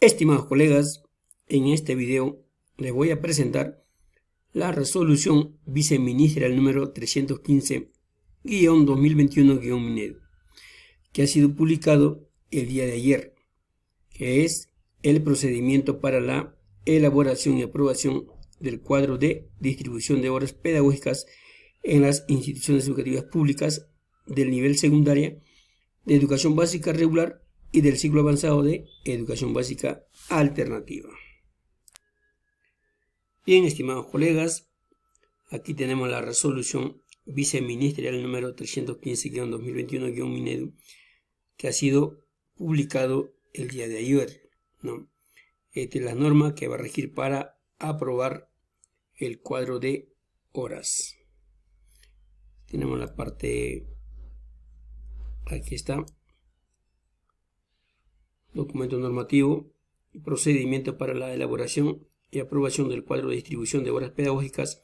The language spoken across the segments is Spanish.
Estimados colegas, en este video les voy a presentar la resolución viceministerial número 315-2021-MINED, que ha sido publicado el día de ayer, que es el procedimiento para la elaboración y aprobación del cuadro de distribución de horas pedagógicas en las instituciones educativas públicas del nivel secundaria de educación básica regular y del ciclo avanzado de educación básica alternativa. Bien, estimados colegas, aquí tenemos la resolución viceministerial número 315-2021-MINEDU que ha sido publicado el día de ayer. ¿no? Esta es la norma que va a regir para aprobar el cuadro de horas. Tenemos la parte... Aquí está documento normativo y procedimiento para la elaboración y aprobación del cuadro de distribución de obras pedagógicas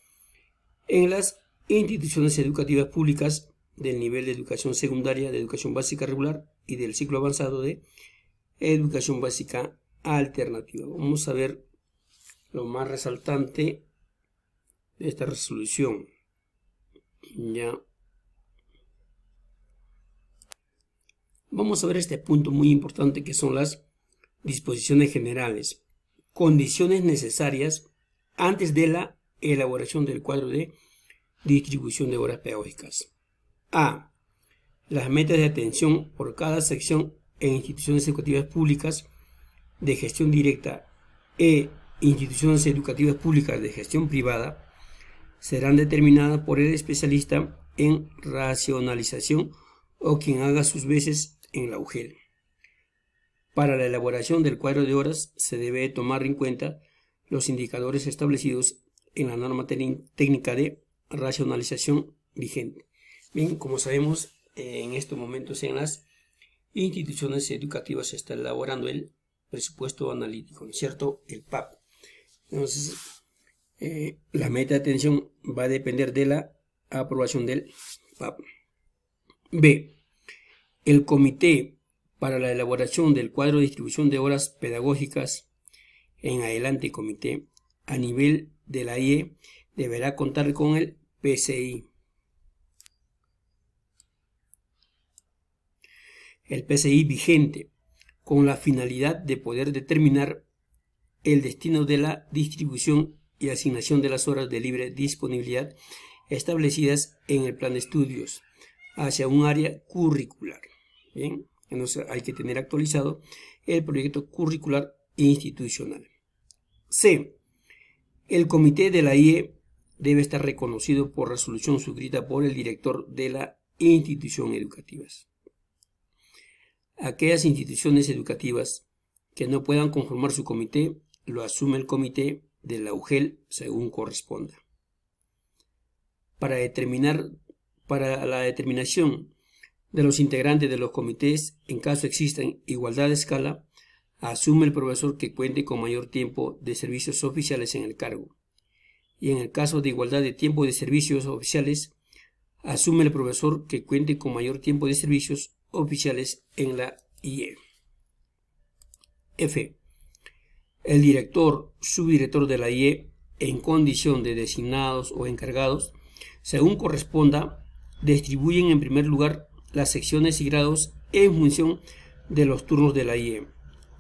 en las instituciones educativas públicas del nivel de educación secundaria, de educación básica regular y del ciclo avanzado de educación básica alternativa. Vamos a ver lo más resaltante de esta resolución. Ya Vamos a ver este punto muy importante que son las disposiciones generales, condiciones necesarias antes de la elaboración del cuadro de distribución de horas pedagógicas. A. Las metas de atención por cada sección en instituciones educativas públicas de gestión directa e instituciones educativas públicas de gestión privada serán determinadas por el especialista en racionalización o quien haga sus veces en la UGEL. Para la elaboración del cuadro de horas se debe tomar en cuenta los indicadores establecidos en la norma técnica de racionalización vigente. Bien, como sabemos, en estos momentos en las instituciones educativas se está elaborando el presupuesto analítico, ¿cierto? El PAP. Entonces, eh, la meta de atención va a depender de la aprobación del PAP. B. El Comité para la elaboración del cuadro de distribución de horas pedagógicas en adelante comité a nivel de la IE deberá contar con el PCI. El PCI vigente con la finalidad de poder determinar el destino de la distribución y asignación de las horas de libre disponibilidad establecidas en el plan de estudios hacia un área curricular entonces hay que tener actualizado el proyecto curricular institucional. C. El comité de la IE debe estar reconocido por resolución suscrita por el director de la institución educativa. Aquellas instituciones educativas que no puedan conformar su comité, lo asume el comité de la UGEL según corresponda. Para, determinar, para la determinación de los integrantes de los comités, en caso exista igualdad de escala, asume el profesor que cuente con mayor tiempo de servicios oficiales en el cargo. Y en el caso de igualdad de tiempo de servicios oficiales, asume el profesor que cuente con mayor tiempo de servicios oficiales en la IE. F. El director, subdirector de la IE, en condición de designados o encargados, según corresponda, distribuyen en primer lugar las secciones y grados en función de los turnos de la IE.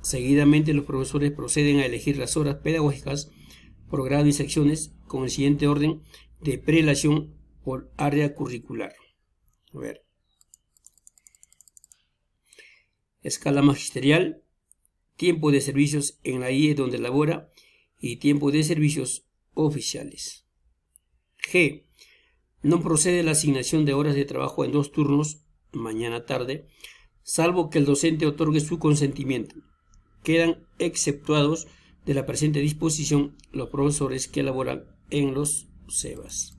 Seguidamente los profesores proceden a elegir las horas pedagógicas por grado y secciones con el siguiente orden de prelación por área curricular. A ver. Escala magisterial, tiempo de servicios en la IE donde labora y tiempo de servicios oficiales. G. No procede la asignación de horas de trabajo en dos turnos mañana tarde, salvo que el docente otorgue su consentimiento. Quedan exceptuados de la presente disposición los profesores que elaboran en los SEBAS.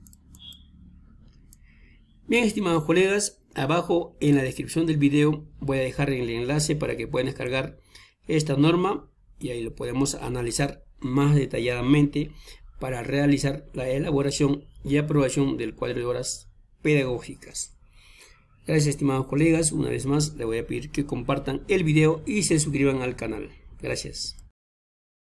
Bien, estimados colegas, abajo en la descripción del video voy a dejar el enlace para que puedan descargar esta norma y ahí lo podemos analizar más detalladamente para realizar la elaboración y aprobación del cuadro de horas pedagógicas. Gracias estimados colegas, una vez más les voy a pedir que compartan el video y se suscriban al canal. Gracias.